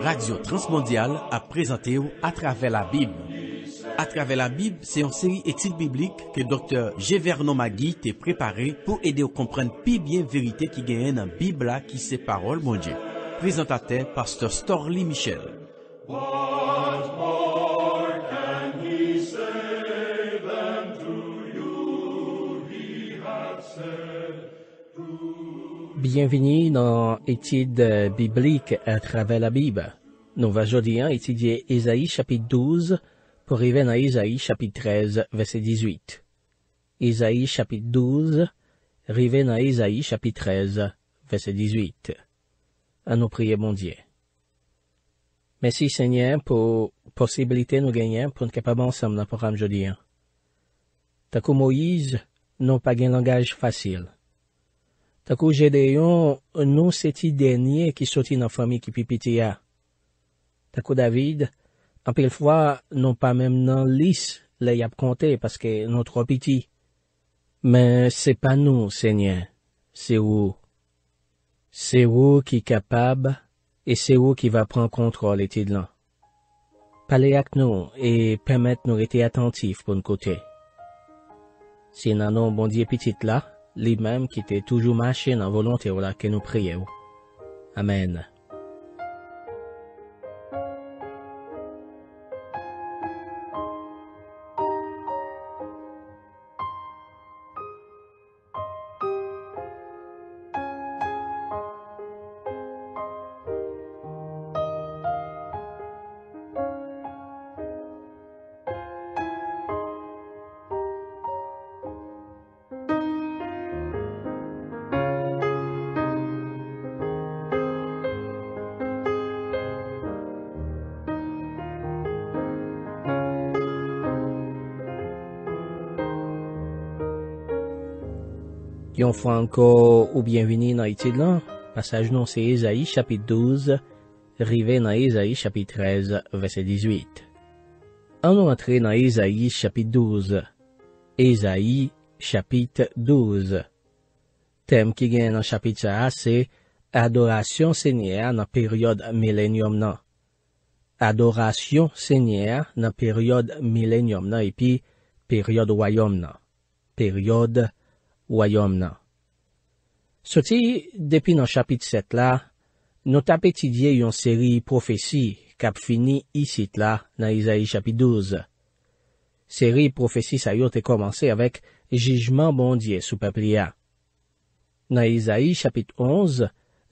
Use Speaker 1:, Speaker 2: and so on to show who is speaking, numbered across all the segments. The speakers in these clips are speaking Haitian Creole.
Speaker 1: Radio Transmondial a prezante ou Atrave la Bib. Atrave la Bib, se yon seri etil biblik ke Dr. G. Vernon Magui te prepare pou ede ou komprenne pi bien verite ki genyen an Bib la ki se parol mounje. Prezante a te, Pastor Storlie Michel.
Speaker 2: Bienvenue dans l'étude biblique à travers la Bible. Nous allons hein, étudier Isaïe chapitre 12 pour arriver à Isaïe chapitre 13 verset 18. Isaïe chapitre 12, arriver à Isaïe chapitre 13 verset 18. À nos prier mon Dieu. Merci Seigneur pour possibilité nous gagner pour nous capables ensemble dans le programme aujourd'hui. Hein. T'as comme Moïse, n'avons pas un langage facile. Takou jede yon, nou seti denye ki soti nan fami ki pi piti ya. Takou David, anpil fwa, nou pa mem nan lis le yap konte paske nou tro piti. Men se pa nou, senye, se ou. Se ou ki kapab, e se ou ki va pran kontrol eti dlan. Pale ak nou, e pamet nou rete atantif pou nkote. Se nan nou bondye piti tla. li menm ki te toujou manche nan volonte ou la ke nou priye ou. Amen. Yon fwa anko ou byenveni nan itid lan, pasaj nou se Ezayi chapit 12, rive nan Ezayi chapit 13, vese 18. An nou antre nan Ezayi chapit 12. Ezayi chapit 12. Tem ki gen nan chapit sa a se, Adorasyon senyer nan peryod milenyum nan. Adorasyon senyer nan peryod milenyum nan, epi peryod wayom nan. Peryod milenyum. Soti, depi nan chapit 7 la, nou tapetidye yon seri profesi kap fini isit la nan Isaïe chapit 12. Seri profesi sayo te komanse avek jijman bondye sou pepli ya. Nan Isaïe chapit 11,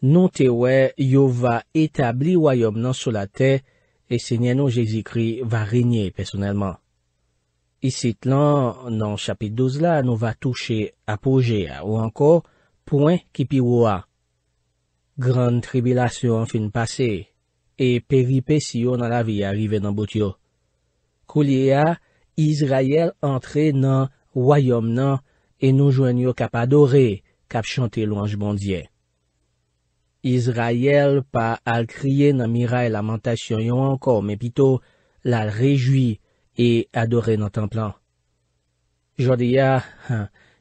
Speaker 2: nou tewe yo va etabli wayom nan sou la te e se nyen nou Jezikri va rinye personelman. Isit lan nan chapit douz la nou va touche apouje a ou anko pouen ki pi wou a. Gran tribilasyon fin pase e peripe si yo nan la vi a rive nan bout yo. Kou liye a, izrayel antre nan wayom nan e nou jwen yo kap adore kap chante louange bondye. Izrayel pa al kriye nan mira e lamentasyon yo anko, me pito la rejwi. E adore nan tanplan. Jodi ya,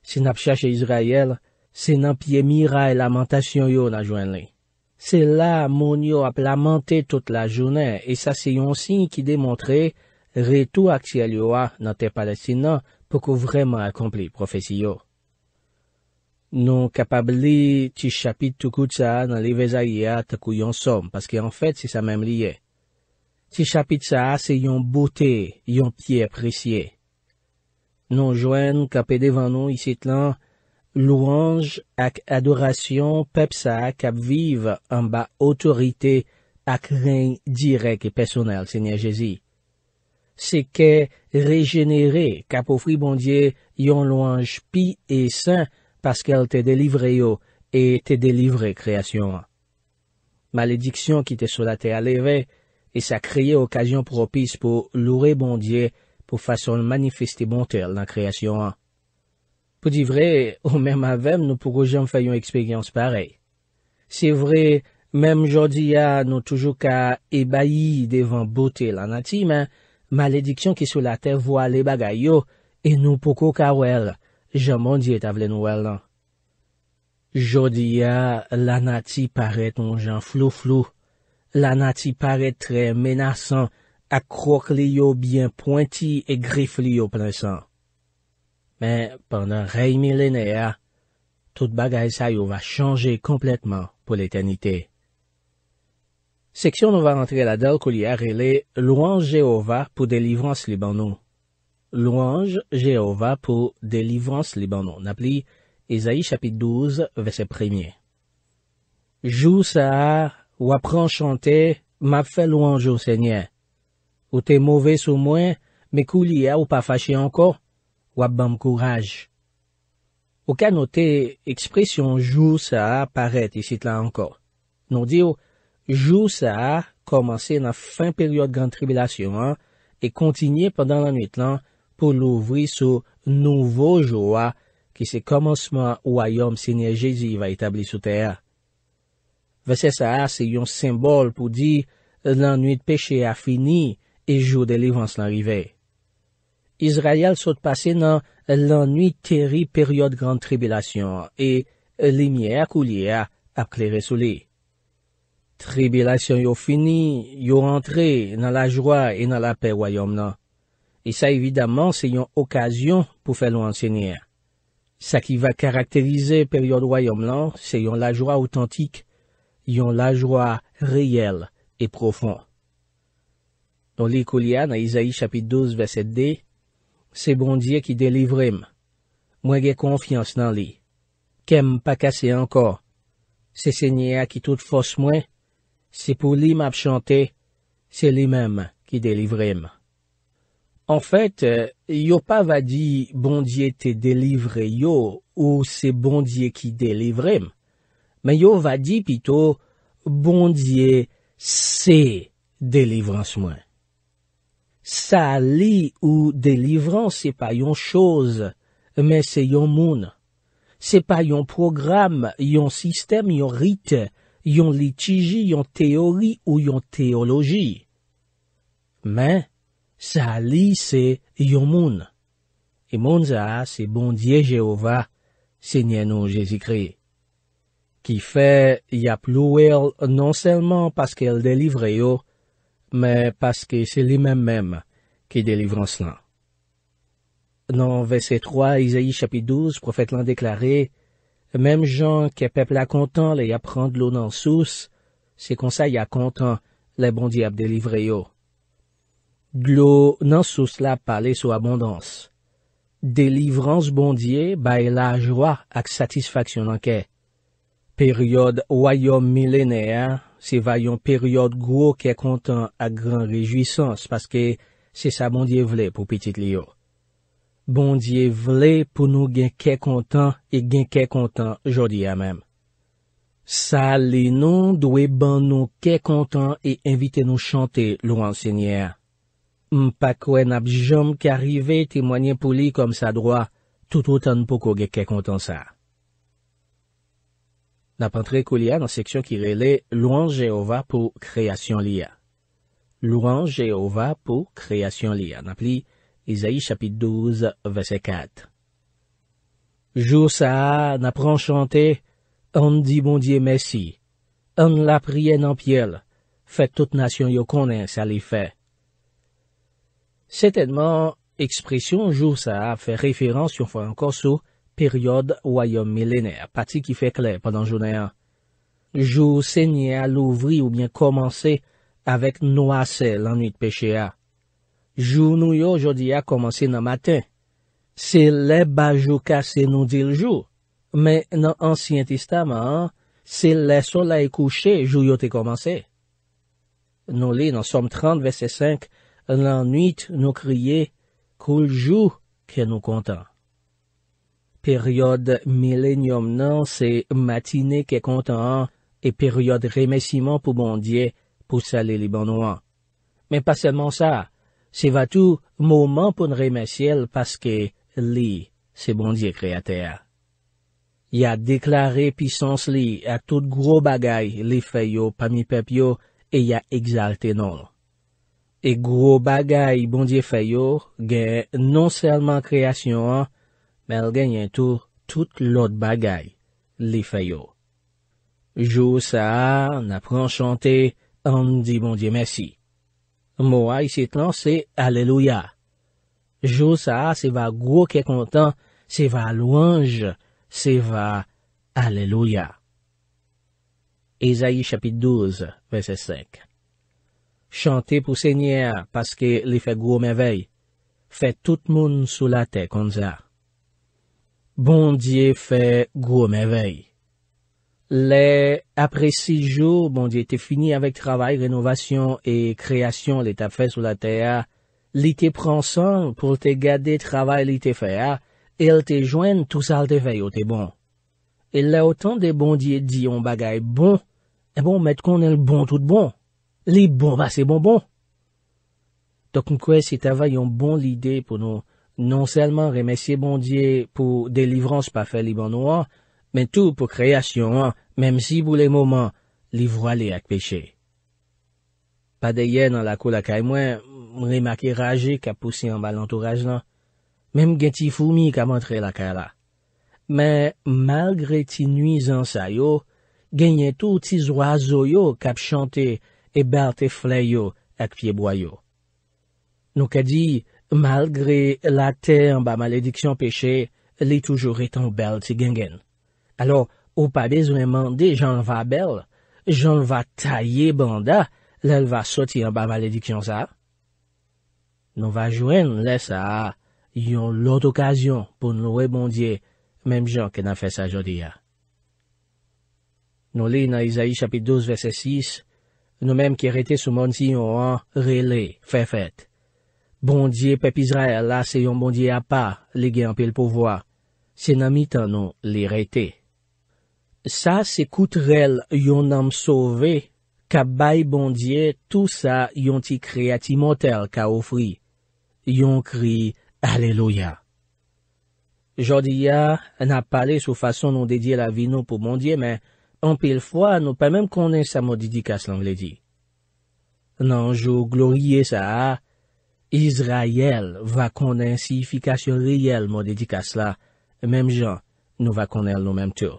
Speaker 2: se nan ap chache Izrayel, se nan piye mira e lamentasyon yo nan jwen li. Se la moun yo ap lamenté tout la jounen, e sa se yon sin ki demontre re tou aksyal yo a nan te palestina pou ko vreman akompli profesi yo. Non kapabli ti chapit tout koutsa nan li vezay ya takou yon som, paske an fèt se sa mem liye. Ti chapit sa se yon bote, yon pi apresye. Non jwen kapede van nou isit lan, louange ak adorasyon pep sa kap vive an ba otorite ak reng direk e pesonel, se nye jezi. Se ke regenere kapofri bondye yon louange pi e san paske al te delivre yo e te delivre kreasyon an. Malediksyon ki te solate aleve, e sa kreye okasyon propis pou loure bondye pou fason manifesti bontel nan kreasyon an. Po di vre, ou men mavem nou poukou jen fayon ekspegyans parey. Se vre, menm jodi ya nou toujou ka ebayi devan bote lanati men, malediksyon ki sou la te vwa le bagay yo, e nou poukou ka wel, jen bondye ta vle nou wel nan. Jodi ya, lanati parey ton jen flou flou, La nati pare tre menasan akrok li yo byen pointi e grif li yo plensan. Men, pandan rey milen e a, tout bagay sa yo va chanje kompletman pou l'eternite. Seksyon nou va rentre la del kou li a rele, Louange Jehova pou Delivrans Libanon. Louange Jehova pou Delivrans Libanon. Napli, Ezaï chapit 12, vesep 1. Jou sa a, Ou ap ran chante, map fel ou anjou sènyè. Ou te mouvè sou mwen, me kou liè ou pa fachè anko, ou ap bam kouraj. Ou ka nou te ekspresyon jou sa a paret isi tla anko. Nou di ou, jou sa a komanse nan fin peryote gran tribilasyon an, e kontinye pandan la nwit lan pou louvri sou nouvo jou a ki se komanseman ou ayom sènyè Jezi va etabli sou tèya. Vese sa a se yon simbol pou di l'anouit peche a fini e jou de livans lanrive. Izrayal sot pase nan l'anouit teri periode gran tribilasyon e limye akou li a apkleri sou li. Tribilasyon yo fini, yo rentre nan la jwa e nan la pey woyom lan. E sa evidaman se yon okasyon pou fe lou ansenye. Sa ki va karakterize periode woyom lan se yon la jwa otantik. yon la jwa reyel e profon. Don li kulia na Isaï chapit 12 ve 7d, se bondye ki delivrim, mwen ge konfians nan li, kem pa kase anko, se se nye a ki tout fos mwen, se pou li map chante, se li mem ki delivrim. En fèt, euh, yo pa va di bondye te delivre yo ou se bondye ki delivrim, Men yo va di pito, bondye se delivrans mwen. Sa li ou delivrans se pa yon chose, men se yon moun. Se pa yon program, yon sistem, yon rite, yon litiji, yon teori ou yon teologi. Men, sa li se yon moun. E moun za se bondye Jehova, se nyenon Jezikriye. Ki fe, yap louer non selman paske el delivre yo, me paske se li menm menm ki delivran slan. Nan WC 3, Isaïe chapit 12, profet lan deklaré, mem jan ke pep la kontan le yap rande lou nan sous, se konsa ya kontan le bondi ap delivre yo. Glou nan sous la pale sou abondans. Delivrans bondye ba e la jwa ak satisfaksyon anke. Peryode wayo milenè, se vayon peryode gwo kekontan a gran rejuisans, paske se sa bondye vle pou pitit liyo. Bondye vle pou nou gen kekontan e gen kekontan jodi ya mem. Sa li nou, dwe ban nou kekontan e invite nou chante, lou ansegnyè. Mpa kwen ap jom ki arrive, temwanyen pou li kom sa droa, tout ou tan pou ko gen kekontan sa. Nap antre kou section a la section qui relève « Louange Jehova pour création l'IA. Louange Jehova pour création l'IA. a. Isaïe chapitre 12, verset 4. jour ça n'a chanter, on on dit bon Dieu la priye en piel, Fait toute nation yo konen sa fait Certainement expression jour ça fait a fe referans Peryode wayom milenè, pati ki fè klè pendant jounè an. Jou sènyè a louvri ou bien komanse avèk nou asè lan nwit peche a. Jou nou yo jodi a komanse nan matè. Se lè bajou kase nou diljou, men nan ansyen tistama an, se lè sola e kouche, jou yo te komanse. Nou li nan som 30 vese 5, lan nwit nou kriye kouljou ke nou kontan. Periode millenium nan se matine ke kontan an, e periode remesiman pou bondye pou sali li banou an. Men pa selman sa, se va tou mouman pou ne remesiel paske li se bondye kreatè a. Ya deklarè pisans li a tout gro bagay li fè yo pa mi pep yo, e ya egzalte nan. E gro bagay bondye fè yo, gen non selman kreasyon an, Bel genyen tou, tout lot bagay, li feyo. Jou sa a, na pran chante, an di bon diye mesi. Mou a, isi tlan, se aleluya. Jou sa a, se va gwo ke kontan, se va louanj, se va aleluya. Ezaie chapit douze, vese sek. Chante pou se nye a, paske li fe gwo mevey. Fe tout moun sou la te kon za. Bondye fè gwo mè vey. Lè apre si jò, bondye te fini avèk travay, renovasyon e kreasyon lè ta fè sou la tè ya, li te pransan pou te gade travay li te fè ya, e l te jwen tout sa l te fè yo oh, te bon. E lè otan de bondye di yon bagay bon, e bon met kon el bon tout bon. Li bon ba se bon bon. Tok nkwe si tava yon bon lide pou nou Non selman remesye bondye pou delivrans pa fe li bon ou an, men tou pou kreasyon an, mem si bou le mouman, li vwa li ak peche. Pa deye nan lakou la kay mwen, mre maki raje kap pousi an balantouraj lan. Mem gen ti foumi kap antre la kay la. Men, malgre ti nwizan sa yo, genye tou ti zwa zo yo kap chante e bel te fley yo ak pie boy yo. Nou kadi, Malgre la te an ba malediksyon peche, li toujou reten bel ti gengen. Alo, ou pa bezwen mande jan va bel, jan va tayye banda, lel va soti an ba malediksyon sa. Nou va jwen lese a yon lot okasyon pou nou rebondye menm jan ken a fese a jodi ya. Nou li nan Isaïe chapit 12 vese 6, nou menm ki rete souman ti yon an rele fefet. Bondye pepizra el la se yon bondye apa lege anpil povwa. Se nan mitan nou le rete. Sa se kout rel yon nanm sove, ka bay bondye tout sa yon ti kreati motel ka ofri. Yon kri, aleloya. Jodi ya, nan pale sou fason nou dedye la vi nou pou bondye, men anpil fwa nou pa menm konen sa modidikas lan gledi. Nan jou glorie sa a, Izra yel va konnen siifikasyon reyel mou dedik as la, menm jan nou va konnen nou menm tou.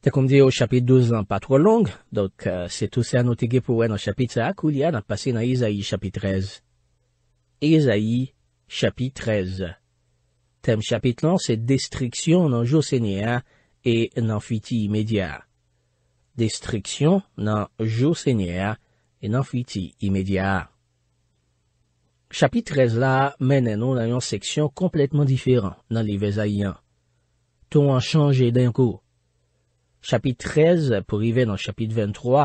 Speaker 2: Te kom di yo chapit 12 nan pa tro long, dok euh, se tou se anotege pou wè nan chapit sa akou liya nan pase nan Ezaï chapit 13. Ezaï chapit 13 Tem chapit lan se Destriksyon nan Jou Sénia e nan Fiti Imèdiar. Destriksyon nan Jou Sénia e nan Fiti Imèdiar. Chapit trez la menen nou nan yon seksyon kompletman diferan nan li veza yon. Ton an chanje denkou. Chapit trez, pou rive nan chapit 23,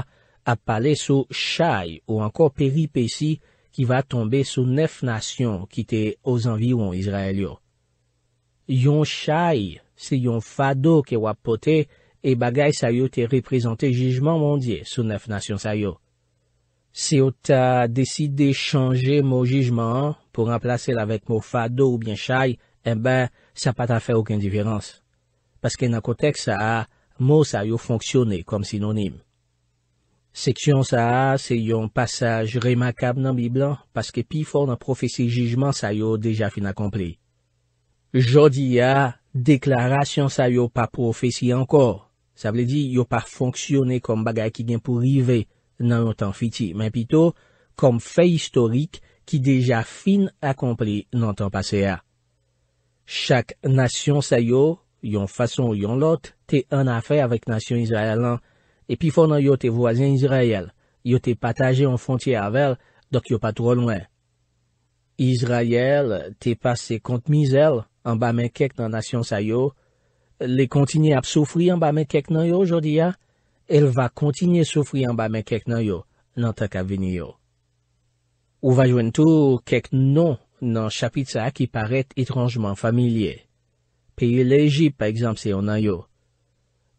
Speaker 2: ap pale sou chay ou anko peripe si ki va tombe sou nef nasyon ki te ozanvi ou an Izrael yo. Yon chay se yon fado ke wapote e bagay sa yo te reprezante jejman mondye sou nef nasyon sa yo. Se yo ta deside chanje mo jijman pou remplase lavek mo fado ou bien chay, en eh ben, sa pa ta fè ouken diferans. Paske nan kotex sa a, mo sa yo fonksyone kom sinonim. Seksyon sa a, se yon pasaj remakab nan bi blan, paske pi for nan profesi jijman sa yo deja fin akomple. Jodi a, deklarasyon sa yo pa profesi ankor. Sa vle di, yo pa fonksyone kom bagay ki gen pou rivey, nan yon tan fiti, men pito kom fey historik ki deja fin akompli nan tan pase ya. Chak nasyon sa yo, yon fason ou yon lot, te an afe avèk nasyon Izraelan, epi fon nan yo te vozyen Izrael, yo te pataje yon fontye avèl, dok yo pa tro lwen. Izrael te pase kontmizèl an ba men kek nan nasyon sa yo, le kontini ap soufri an ba men kek nan yo jodi ya, el va kontinye soufri an ba men kek nan yo nan ta kabveni yo. Ou vajwen tou kek non nan chapit sa a ki paret itranjman familye. Peye leji, pa ekzamp, se yon nan yo.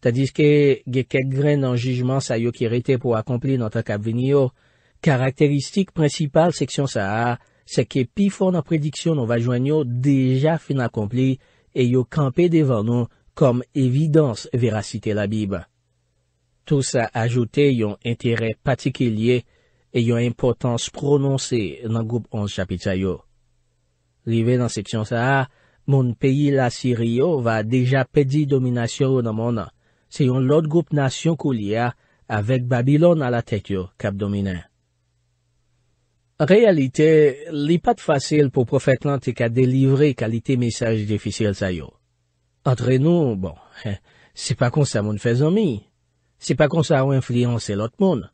Speaker 2: Tadiske, ge kek gren nan jujman sa yo ki rete pou akompli nan ta kabveni yo, karakteristik prinsipal seksyon sa a, se ke pi fon nan prediksyon nou vajwen yo deja fin akompli e yo kampe devan nou kom evidans verasite la bib. tout sa ajoute yon entere patikilye e yon impotans prononse nan goup 11 chapit sa yo. Li ve nan seksyon sa a, moun peyi la siri yo va deja pedi dominasyon ou nan moun, se yon lot goup nasyon kou li a avek Babylon ala tek yo kap domine. Realite, li pat fasil pou profet lan te ka delivre kalite mesaj difisil sa yo. Antre nou, bon, se pa kon sa moun fez omi, se pa kon sa ou enfliyon se lot moun.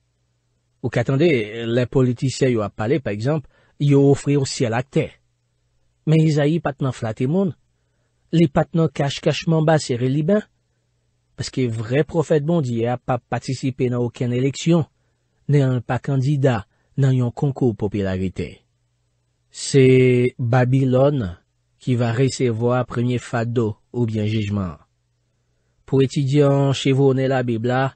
Speaker 2: Ou katande, le politisye yo ap pale, pa ekzamp, yo oufri ou si alakte. Men yi zayi pat nan flate moun, li pat nan kache-kache mamba seri li ben, paske vre profet bondi ya pa patisipe nan oken eleksyon, ne an pa kandida nan yon konkou popularite. Se Babylon ki va resevo a premye fado ou bien jejman. Po etidyon chevo ne la bibla,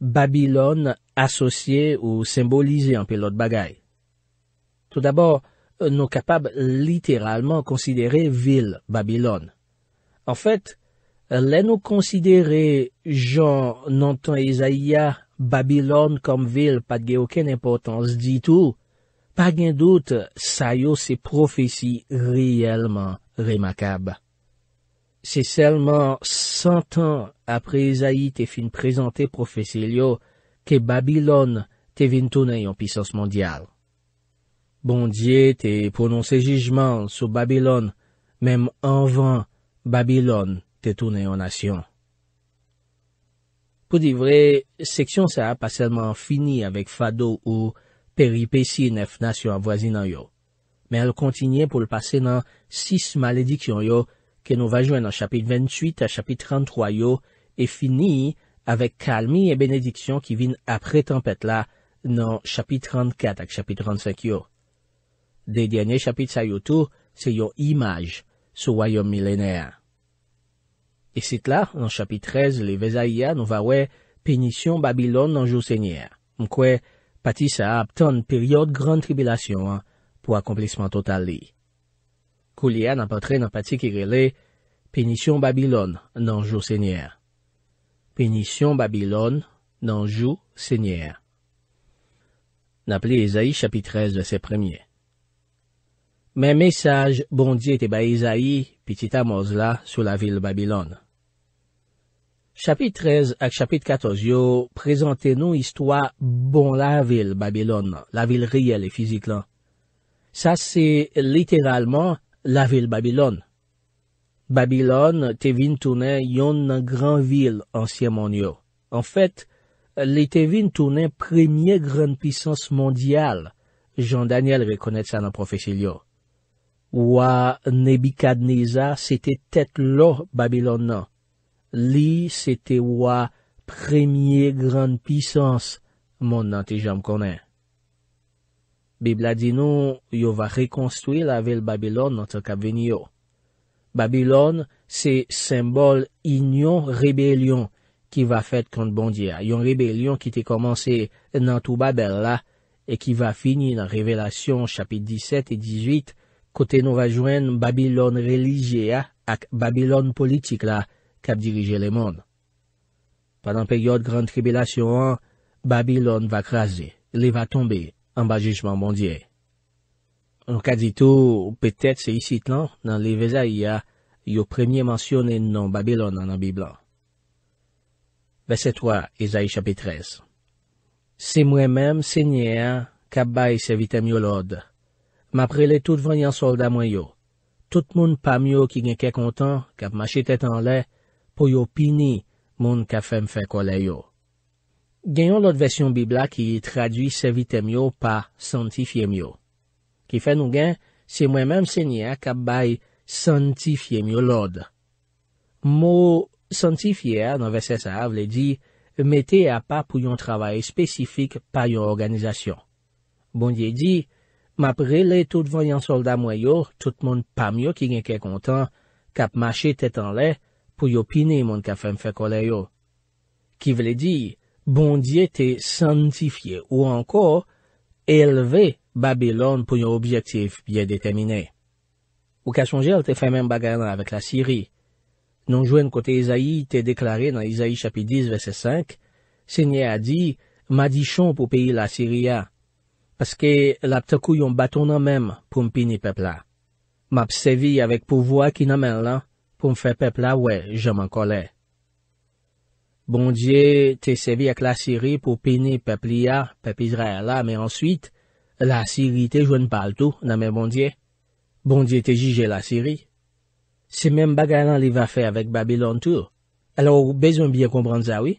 Speaker 2: Babilon asosye ou simbolize anpilot bagay. Tout d'abord, nou kapab literalman konsidere vil Babilon. En fèt, lè nou konsidere jan nantan ezayya Babilon kom vil patge oken impotans ditou, pagyen dout sa yo se profesi riyelman remakab. Se selman 100 an apre Esaïe te fin prezante profese liyo, ke Babylon te vin toune yon pisans mondial. Bondye te prononse jejman sou Babylon, mem anvan Babylon te toune yon nasyon. Po di vre, seksyon sa pa selman fini avik fado ou peripeci nef nasyon avwazinan yo, men al kontinye pou l'pase nan 6 maledikyon yo ke nou va jwen nan chapit 28 a chapit 33 yo, e fini avek kalmi e benediksyon ki vin apre tempet la nan chapit 34 ak chapit 35 yo. Dey djanyen chapit sa yo tou, se yo imaj sou wayom milenèan. E sit la, nan chapit 13, le vèza ya nou va wè penisyon Babylon nan jou sènyèr, mkwe pati sa aptan peryode gran tribilasyon pou akomplisman total li. kou li a nan patre nan pati ki rele Penisyon Babilon nan Jou Seigneur. Penisyon Babilon nan Jou Seigneur. Nap li Ezaïe chapit 13 de se premye. Men mesaj bondi ete ba Ezaïe pi titamos la sou la vil Babilon. Chapit 13 ak chapit 14 yo prezante nou histwa bon la vil Babilon, la vil riel e fizik lan. Sa se literalman La vil Babilon. Babilon te vin tounen yon nan gran vil ansye monyo. En fet, li te vin tounen premye gran pisans mondyal. Jean Daniel ve konnet sa nan profesil yo. Wa Nebikadneza sete tet lo Babilon nan. Li sete wa premye gran pisans mon nan te janm konnen. Bibla di nou, yo va rekonstruye lavel Babylon nan te kap venye yo. Babylon, se sembol inyon rebelyon ki va fet kante bondye a. Yon rebelyon ki te komanse nan tou Babel la, e ki va fini nan revelasyon chapit 17 et 18, kote nou va jwen Babylon religye a ak Babylon politik la, kap dirije le moun. Panan peryode gran tribelasyon an, Babylon va krasi, li va tombe, an ba jichman bondye. An ka ditou, ou petet se yisit lan, nan li veza ya, yo premye mansyone nan Babylon nan an biblan. Vese 3, Ezae chapit 13 Se mwen menm se nye a, kap bay se vitem yo lod. Ma prele tout vanyan solda mwen yo. Tout moun pa myo ki gen ke kontan, kap machi tetan le, pou yo pini moun ka fem fe kwa le yo. genyon lot versyon bibla ki tradwi se vitem yo pa santifye yo. Ki fen nou gen, se mwen menm senye a kap bay santifye yo lod. Mo, santifye a, nan ve se sa, vle di, mette a pa pou yon travay spesifik pa yon organizasyon. Bon di di, mapre le tout vanyan solda mwayo, tout moun pa myo ki gen ke kontan, kap mache tetan le, pou yo pine moun ka fem fe kole yo. Ki vle di, ki, Bondye te santifiye ou ankor eleve Babylon pou yon objektif bye detemine. Ou kasonje al te fè men bagay nan avèk la Siri. Non jwen kote Isaï te deklare nan Isaï chapi 10 vese 5, se nye a di, ma di chon pou pi la Siria, paske la pte kou yon baton nan men pou mpini pepla. Ma psevi avèk pouvoa ki nan men lan pou mfè pepla wè jaman koley. Bondye te sevi ak la siri pou pini pepli ya, pepi zraya la, men answit, la siri te jwen pal tou, nan men bondye. Bondye te jije la siri. Se men bagay lan li va fe avèk Babylon tou, alò bezon biye kompran zawi,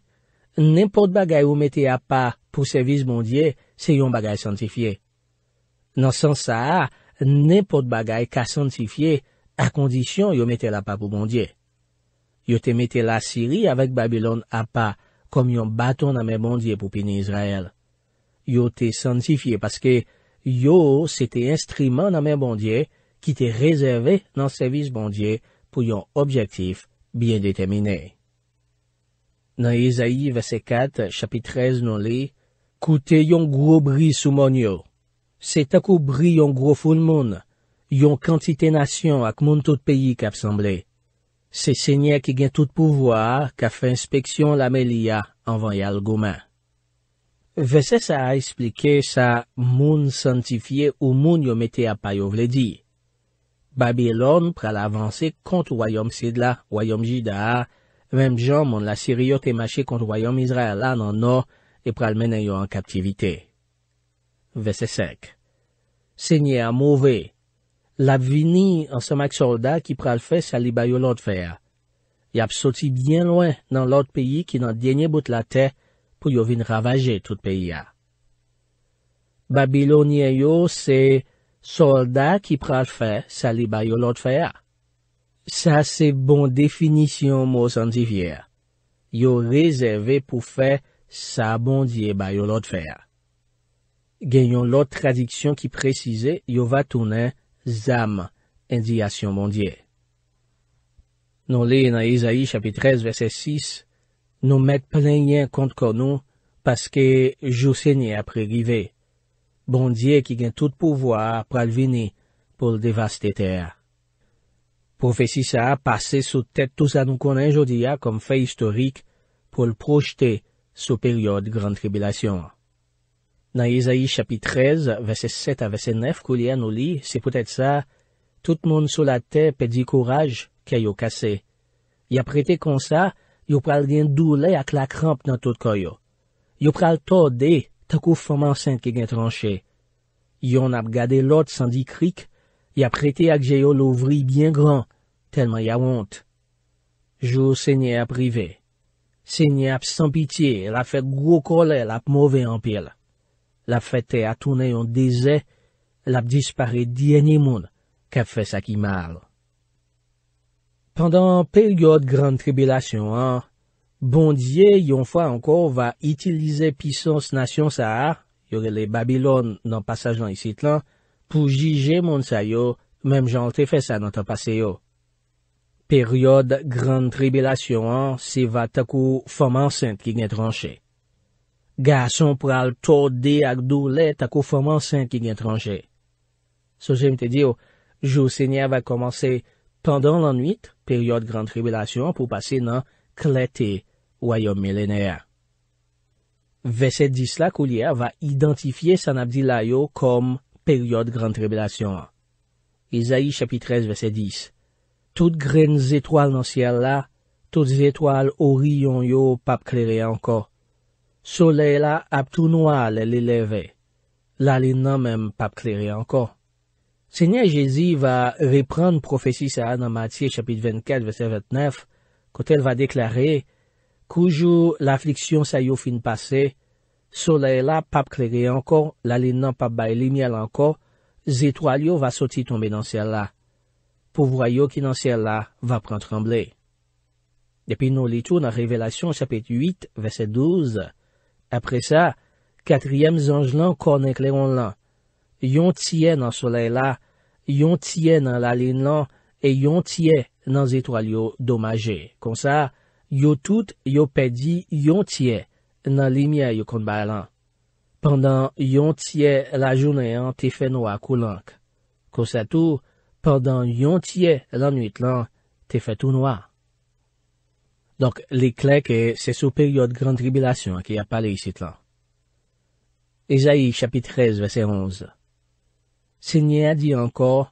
Speaker 2: nenpot bagay ou meteya pa pou servis bondye se yon bagay santifiye. Nan sansa a, nenpot bagay ka santifiye a kondisyon yon meteya pa pou bondye. Yo te mette la siri avek Babylon a pa kom yon baton nan men bondye pou pini Izrael. Yo te santifiye paske yo se te instriman nan men bondye ki te rezerve nan servis bondye pou yon objektif bien detemine. Nan Ezaïe vese 4 chapit 13 non li, koute yon gro bri sou mon yo. Se takou bri yon gro foun moun, yon kantite nasyon ak moun tout peyi kap semblé. Se se nye ki gen tout pouvoar, ka fe inspeksyon la me li ya, anvanyal goman. Vese sa a esplike sa moun santifiye ou moun yo mette apay yo vledi. Babylon pral avanse kont woyom Sidla, woyom Jidda, wèm jom moun la siri yo temache kont woyom Izraela nan no, e pral menen yo an kaktivite. Vese 5 Se nye a mouve. l ap vini ansemak solda ki pral fe sali bayo lot fe a. Y ap soti bien loin nan lot peyi ki nan denye bout la te pou yo vin ravaje tout peyi a. Babylonien yo se solda ki pral fe sali bayo lot fe a. Sa se bon definisyon mou san di vir. Yo rezeve pou fe sa bon diye bayo lot fe a. Genyon lot tradiksyon ki precize yo va tounen ZAM INDIYASYON BONDIER NON LE YENA EZAI CHAPIT 13 VESES 6 NON MET PLEN YEN KONT KONO PASKE JOU SENYE APRE RIVE BONDIER KI GEN TOUTE POUVOIR PRAL VENI POU LE DEVASTE TER PROFESI SA PASE SOU TET TOU SA NOU KONEN JOU DIA KOM FEY HISTORIK POU LE PROJETE SOU PERIODE GRAN TRIBILASYON Nan Yézaï chapit trez, vese set a vese nef kou li anou li, se pou tèt sa, tout moun sou la tè pe di kouraj kè yo kase. Y ap rete kon sa, yo pral gen doule ak la kramp nan tout koyo. Yo pral to de, takou foman sent ke gen tranche. Yon ap gade lot san di krik, y ap rete ak jè yo louvri gen gran, telman ya wont. Jou se nye ap rive. Se nye ap san piti, la fèk gwo kole la ap mouve anpil. la fete atounen bon yon deze, la dispari di ene moun, kap fese ak imal. Pendan peryode gran tribilasyon an, bondye yon fwa anko va itilize pisons nasyon sa ar, yore le Babylon nan pasaj lan isit lan, pou jije moun sayo, mem jan lte fese an an tapase yo. Peryode gran tribilasyon an, se va takou foman sent ki gen tranche. Gason pral to de ak do le tako foman sen ki gen tranje. Sosem te diyo, jousenye va komanse pandan lan nwit peryode gran tribulasyon pou pase nan klete wayom milenere. Vese disla kou liya va identifiye san abdi layo kom peryode gran tribulasyon. Ezae chapit 13 vese 10 Tout gren zetoal nan siel la, tout zetoal oriyon yo pap kleren anko. Soley la ap tou nwa lè lè lè vè. La lè nan mèm pap klerè ankon. Senye Jezi va repran profesi sa anamatiye chapit 24 vese 29, kote l va deklarè, koujou la fliksyon sa yo fin pase, soley la pap klerè ankon, la lè nan pap bay lè mèl ankon, zetwal yo va soti tombe nan sè la. Pou vwa yo ki nan sè la va pran tremble. Depi nou li tou nan revelasyon chapit 8 vese 12, Apre sa, katriyem zanj lan kon ekleron lan. Yon tye nan soley la, yon tye nan laline lan, e yon tye nan zetwal yo domaje. Kon sa, yo tout yo pedi yon tye nan limye yo kon bay lan. Pendan yon tye la jounen lan, te fe nou akou lank. Kon sa tou, pendan yon tye lan nwit lan, te fe tou nou akou. Donk, li klek e se sou peryode gran tribilasyon ki ap pale yisit lan. Ezaïe, chapit 13, verset 11 Se nye a di ankor,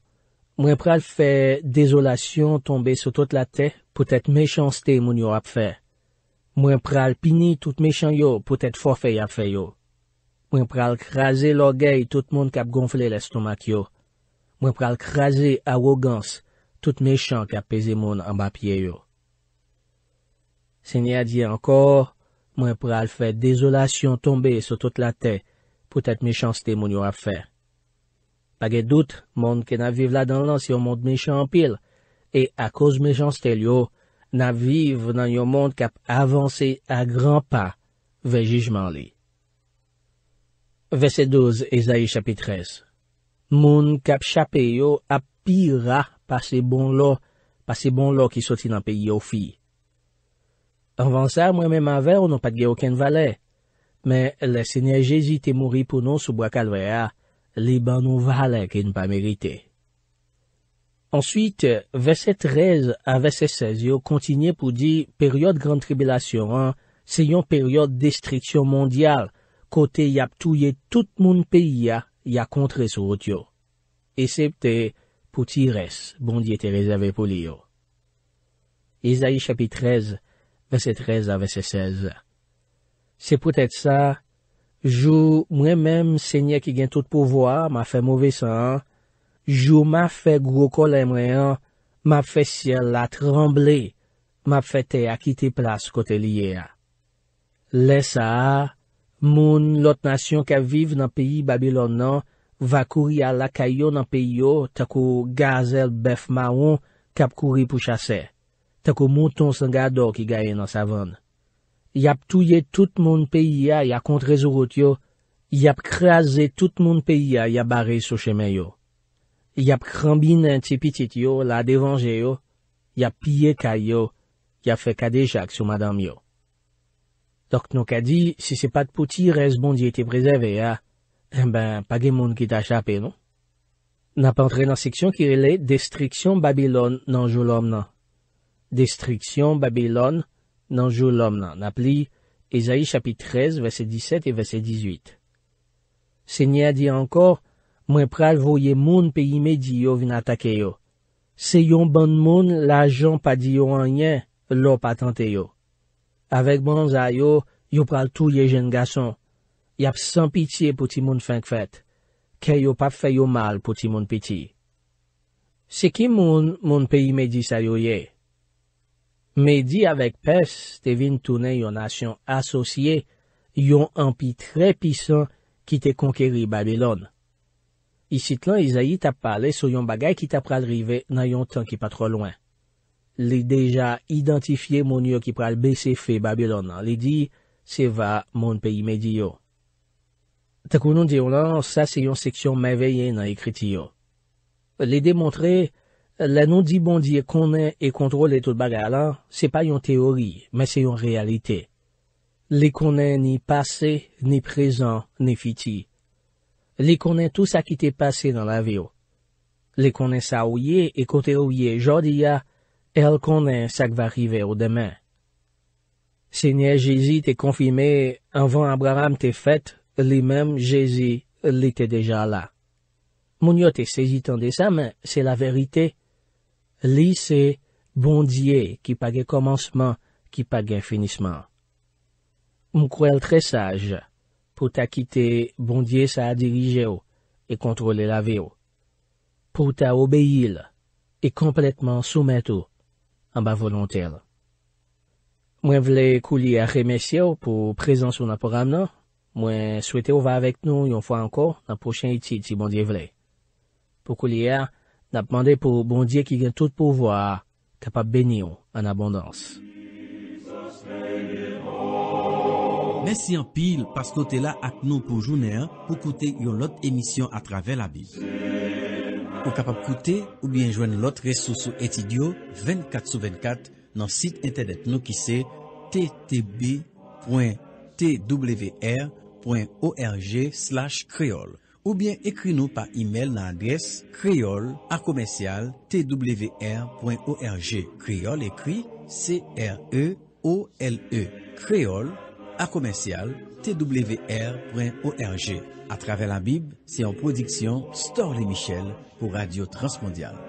Speaker 2: mwen pral fe dezolasyon tombe sou tot la te pou tèt mechans te moun yo ap fe. Mwen pral pini tout mechanyo pou tèt forfe yap fe yo. Mwen pral krasi logay tout moun kap gonfle lestomak yo. Mwen pral krasi arwagans tout mechans kap peze moun an bapye yo. Se ni a di ankor, mwen pral fè dezolasyon tombe sou tout la te pou tèt mechans tè moun yo ap fè. Pagè dout, moun ke nan viv la dan lan se yo moun mechans pil, e akouz mechans tè li yo, nan viv nan yo moun kap avanse a gran pa vejijman li. Vese 12, Ezaie chapit 13 Moun kap chapè yo ap pira pa se bon lo bon ki soti nan peyi yo fiye. Anvan sa, mwen men ma ve, ou nan pat ge okan vale. Men, le sene jesite mori pou nou soubwa kalvea, li ban nou vale ki nan pa merite. Ansyite, vese 13 a vese 16 yo kontinye pou di peryode gran tribilasyon an, se yon peryode destriksyon mondyal, kote yap touye tout moun peyi ya, ya kontre sou ot yo. Esepte, pou ti res, bon di ete rezave pou li yo. Ezae chapit 13, Vese trez a vese sez. Se pou tèt sa, jou mwen menm se nye ki gen tout pouvoa, ma fe mouve san, jou ma fe gro kolen mwen, ma fe siel non, la tremble, ma fe te akite plas kote liye. Le sa, moun lot nasyon ka vive nan peyi Babylon nan, va kouri ala kayo nan peyo tako gazel bef maron kap kouri pou chasey. takou moutons an gado ki gaye nan savon. Yap touye tout moun peyi ya ya kontre zourout yo, yap kreaze tout moun peyi ya ya bare sou chemen yo. Yap krambine an ti pitit yo la devanje yo, yap pye kay yo, yap fe kadechak sou madame yo. Dok nou kadi, si se pat poti rez bondye ti prezeve ya, en eh ben, page moun ki ta chapen nou. Nap antre nan siksyon ki rele destriksyon Babylon nan joulom nan. Destriksyon Babylon nanjou lom nan, ap li Ezaïe chapit 13, vese 17, vese 18. Se nye a di ankor, mwen pral voye moun pe imedi yo vin atake yo. Se yon ban moun lajan pa di yo anye, lo patante yo. Awek ban za yo, yo pral tou ye jen gason. Yap san pitiye pou ti moun fank fet. Ke yo pap fe yo mal pou ti moun piti. Se ki moun moun pe imedi sa yo ye? Medi avèk pes, te vin toune yon asyon asosye, yon empi tre pisan ki te konkeri Babylon. Isit lan, Isaïe tap pale sou yon bagay ki tap pralrive nan yon tan ki patro lwen. Li deja identifiye moun yo ki pral besefe Babylon nan li di, se va moun peyi Medi yo. Takounon diyon lan, sa se yon seksyon mèveyen nan ekriti yo. Li demontre... la nous dit bon qu'on et contrôle tout bagarre là, c'est pas une théorie, mais c'est une réalité. Les connaît ni passé, ni présent, ni fiti. Les connaît tout ça qui t'est passé dans la vie. Les connaît ça où et côté où il est aujourd'hui, elle connaît ça qui va arriver au demain. Seigneur Jésus t'est confirmé avant Abraham t'est fait, lui-même Jésus l'était déjà là. Mon t'est saisi des de mais c'est la vérité. Li se bondye ki page komansman, ki page finisman. Mwen kouel tre saj, pou ta kite bondye sa dirije ou, e kontrole lave ou. Pou ta obeye ou, e kompletman soumet ou, an ba volontel. Mwen vle kouli a remesye ou, pou prezansoun aporam nan, mwen souwete ou va avek nou yon fwa anko, nan pochay iti ti bondye vle. Pou kouli a, N ap mande pou bondye ki gen tout pou vwa, kapap benyon an abondans.
Speaker 1: Mèsi an pil paskote la ak nou pou jounen pou koute yon lot emisyon a traven la bi. Po kapap koute ou bien jwen lot resosou etidyo 24 sou 24 nan sit internet nou ki se ttb.twr.org slash kreol. Ou bien ekri nou pa e-mail nan adres kreolakomensialtwr.org. Kreol ekri C-R-E-O-L-E. Kreol e. akomensialtwr.org. A travè la bib, se yon prodiksyon Storle Michel pou Radio Transmondial.